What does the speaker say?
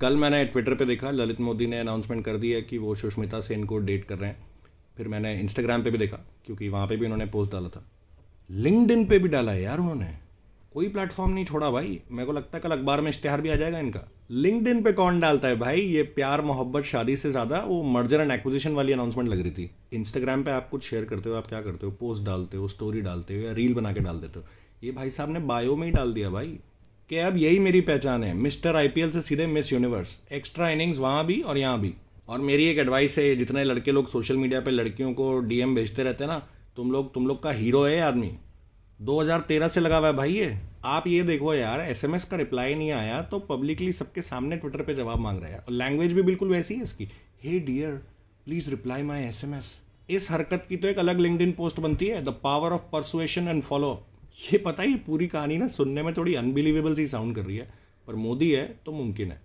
कल मैंने ट्विटर पे देखा ललित मोदी ने अनाउंसमेंट कर दी है कि वो सुष्मिता सेन को डेट कर रहे हैं फिर मैंने इंस्टाग्राम पे भी देखा क्योंकि वहाँ पे भी उन्होंने पोस्ट डाला था लिंकड पे भी डाला है यार उन्होंने कोई प्लेटफॉर्म नहीं छोड़ा भाई मेरे को लगता है कल अखबार में इश्तेहार भी आ जाएगा इनका लिंकड पे कौन डालता है भाई ये प्यार मोहब्बत शादी से ज़्यादा वो मर्जर एंड एक्विजिशन वाली अनाउंसमेंट लग रही थी इंस्टाग्राम पर आप कुछ शेयर करते हो आप क्या करते हो पोस्ट डालते हो स्टोरी डालते हो या रील बना के डाल देते हो ये भाई साहब ने बायो में ही डाल दिया भाई कि अब यही मेरी पहचान है मिस्टर आईपीएल से सीधे मिस यूनिवर्स एक्स्ट्रा इनिंग्स वहाँ भी और यहाँ भी और मेरी एक एडवाइस है जितने लड़के लोग सोशल मीडिया पे लड़कियों को डीएम भेजते रहते हैं ना तुम लोग तुम लोग का हीरो है आदमी 2013 से लगा हुआ है भाई ये आप ये देखो यार एसएमएस का रिप्लाई नहीं आया तो पब्लिकली सबके सामने ट्विटर पे जवाब मांग रहा है और लैंग्वेज भी बिल्कुल वैसी है इसकी hey dear please reply my एस इस हरकत की तो एक अलग लिंकड पोस्ट बनती है the power of persuasion and follow ये पता ही पूरी कहानी ना सुनने में थोड़ी अनबिलीवेबल सी साउंड कर रही है पर मोदी है तो मुमकिन है